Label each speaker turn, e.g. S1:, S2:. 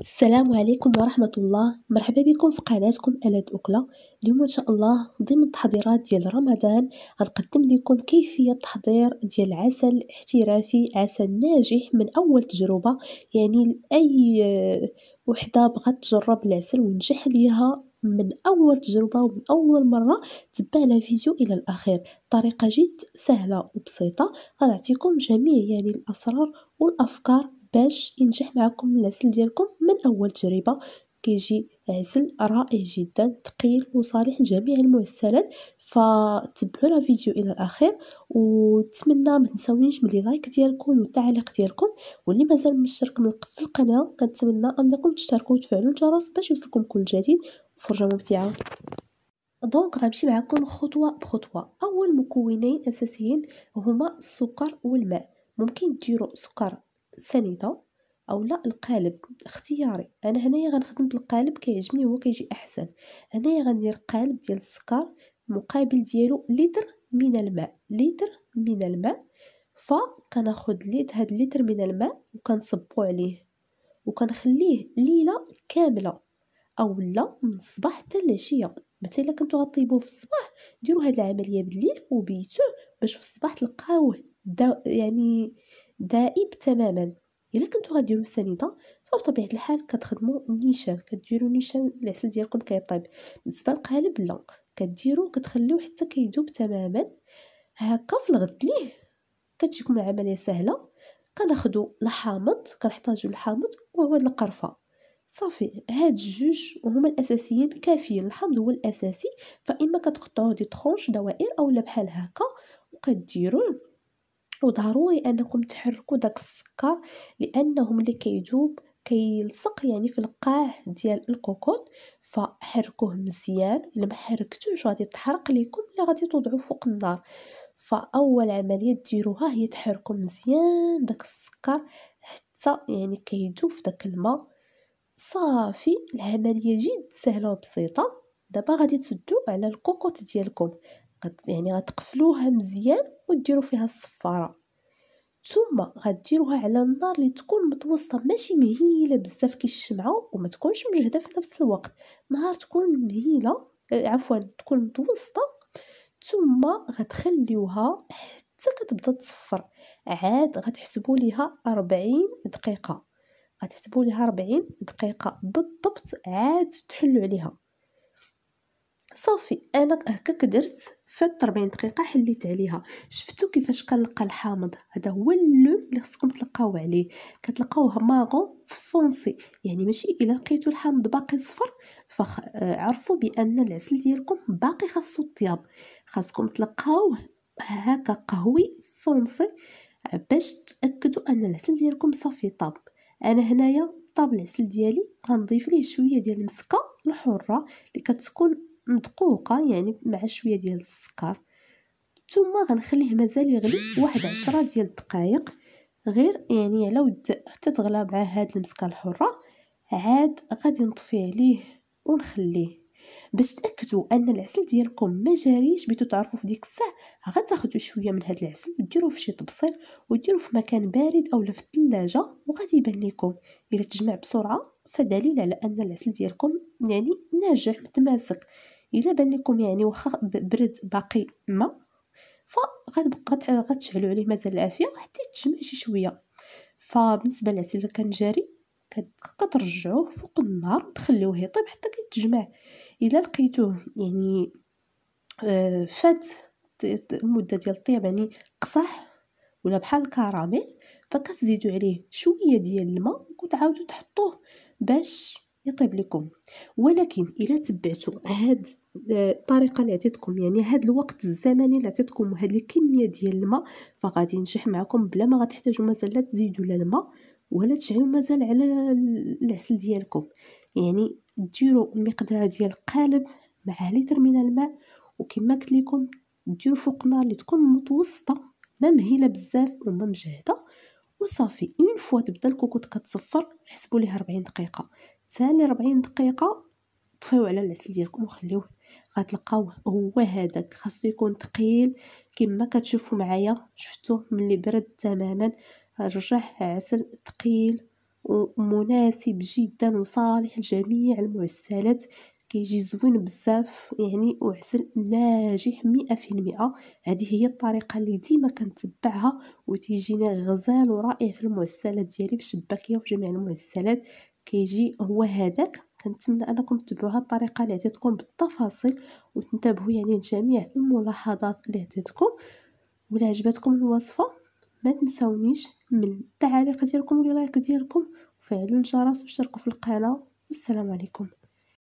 S1: السلام عليكم ورحمة الله، مرحبا بكم في قناتكم ألاد أكلة، اليوم إن شاء الله ضمن التحضيرات ديال رمضان غنقدم ليكم كيفية تحضير ديال عسل إحترافي، عسل ناجح من أول تجربه يعني أي آه، وحده بغات تجرب العسل و نجح ليها من أول تجربه و من أول مره تبع فيديو إلى الأخير، طريقة جد سهله و بسيطه غنعطيكم جميع يعني الأسرار و الأفكار. باش ينجح معكم العسل ديالكم من اول تجربه كيجي عسل رائع جدا ثقيل وصالح لجميع المعسلات فتبعوا لا فيديو الى الاخير ونتمنى ما تنساونيش باللي لايك ديالكم والتعليق ديالكم واللي مازال مشترك في القناه كنتمنى انكم تشتركوا وتفعلوا الجرس باش يوصلكم كل جديد فرجه ممتعه دونك غنمشي معكم خطوه بخطوه اول مكونين اساسيين هما السكر والماء ممكن ديروا سكر سنيده او لا القالب اختياري انا هنايا غنخدم بالقالب كيعجبني هو كيجي احسن هنايا غندير قالب ديال السكر مقابل ديالو لتر من الماء لتر من الماء فكناخذ ليت هاد لتر من الماء وكنصبو عليه وكنخليه ليله كامله اولا من الصباح حتى العشيه مثلا الا كنتو غطيبوه في الصباح ديروا هاد العمليه بالليل وبيتوه باش في الصباح تلقاوه يعني دائب تماما الا كنتو غديرو سنيده فبطبيعه الحال كتخدموا نيشان كديروا نيشان العسل ديالكم كيطيب بالنسبه للقالب لا كديروا كتخليوه حتى كيذوب تماما هكا في الغد ليه كتجيكم العمليه سهله كناخذوا الحامض كنحتاجوا الحامض وهو القرفه صافي هاد الجوج هما الاساسيين كافيين الحامض هو الاساسي فاما كتقطعوه دي طرونش دوائر اولا بحال هكا وكديروه وضروري انكم تحركوا داك السكر لانه ملي كيذوب كيلصق يعني في القاع ديال الكوكوط فحركوه مزيان الا ما حركتوش غادي تحرق لكم الا غادي توضعوا فوق النار فاول عمليه ديروها هي تحركوا مزيان داك السكر حتى يعني كيذوب في داك الماء صافي العمليه جد سهله وبسيطه دابا غادي تسدو على الكوكوط ديالكم يعني غتقفلوها مزيان وديروا فيها الصفاره ثم غديروها على النار اللي تكون متوسطه ماشي مهيله بزاف كي الشمعه وما تكونش مجهده في نفس الوقت نهار تكون مهيله آه، عفوا تكون متوسطه ثم غتخليوها حتى كتبدا تصفر عاد غتحسبوا ليها 40 دقيقه غتحسبوا ليها 40 دقيقه بالضبط عاد تحلوا عليها صافي انا هكاك أه، درت فات 40 دقيقه حليت عليها شفتو كيفاش كنلقى الحامض هذا هو اللون اللي خصكم تلقاو عليه كتلقاوه ماغون فونسي يعني ماشي الا لقيتو الحامض باقي صفر فعرفوا آه، بان العسل ديالكم باقي خاصو الطياب خاصكم تلقاوه هكا قهوي فونسي آه، باش تاكدوا ان العسل ديالكم صافي طاب انا هنايا طاب العسل ديالي غنضيف ليه شويه ديال المسكه الحره اللي كتكون مدقوقه يعني مع شويه ديال السكر ثم غنخليه مازال يغلي واحد عشرة ديال الدقائق غير يعني على ود حتى تغلى مع هاد المسكه الحره عاد غادي نطفي عليه ونخليه باش تاكدوا ان العسل ديالكم ما جاريش بيتو تعرفوا في ديك الساعه غتاخذوا شويه من هاد العسل وديروه في شي طبسيل وديروه في مكان بارد اولا في الثلاجه وغادي يبان لكم الا تجمع بسرعه فدليل على ان العسل ديالكم يعني ناجح متماسك الا بان لكم يعني واخا برد باقي ما فغتبقى غتشعلوا عليه مازال العافيه حتى يتجمع شي شويه فبالنسبه للعسل اللي جاري كترجعوه فوق النار وتخليوه يطيب حتى كيتجمع الا لقيتوه يعني آه، فات المده ديال الطياب يعني قصح ولا بحال الكراميل فكتزيدوا عليه شويه ديال الماء وتعاودوا تحطوه باش يطيب لكم ولكن الا تبعتوا هاد الطريقه آه، اللي عطيتكم يعني هاد الوقت الزمني اللي عطيتكم هاد الكميه ديال الماء فغادي ينجح معكم بلا ما غتحتاجوا مازال لا تزيدوا لا الماء ولا تشعلوا مازال على العسل ديالكم يعني ديروا مقدار ديال قالب مع لتر من الماء وكما قلت لكم ديروا فوق نار اللي تكون متوسطه ما مهيله بزاف وما مجهده وصافي اون فوا تبدا الكوكوط كتصفر حسبوا ليها 40 دقيقه ثاني 40 دقيقه طفيو على العسل ديالكم وخليوه غتلقاوه هو هذاك خاصو يكون ثقيل كما كتشوفوا معايا شفتوه ملي برد تماما رجع عسل ثقيل ومناسب جدا وصالح لجميع المعسلات كيجي زوين بزاف يعني وعسل ناجح مئة في المئة هذه هي الطريقة اللي ديما كنتبعها وتيجينا غزال ورائع في المعسلات ديالي في الشباكيه وفي جميع المعسلات كيجي هو هذاك كنتمنى انكم تتبعوا الطريقه اللي عطيتكم بالتفاصيل وتنتبهوا يعني لجميع الملاحظات اللي عطيتكم ولا عجبتكم الوصفه ما تنساونيش من التعليق ديالكم واللايك ديالكم وفعلوا الجرس واشتركوا في القناه والسلام عليكم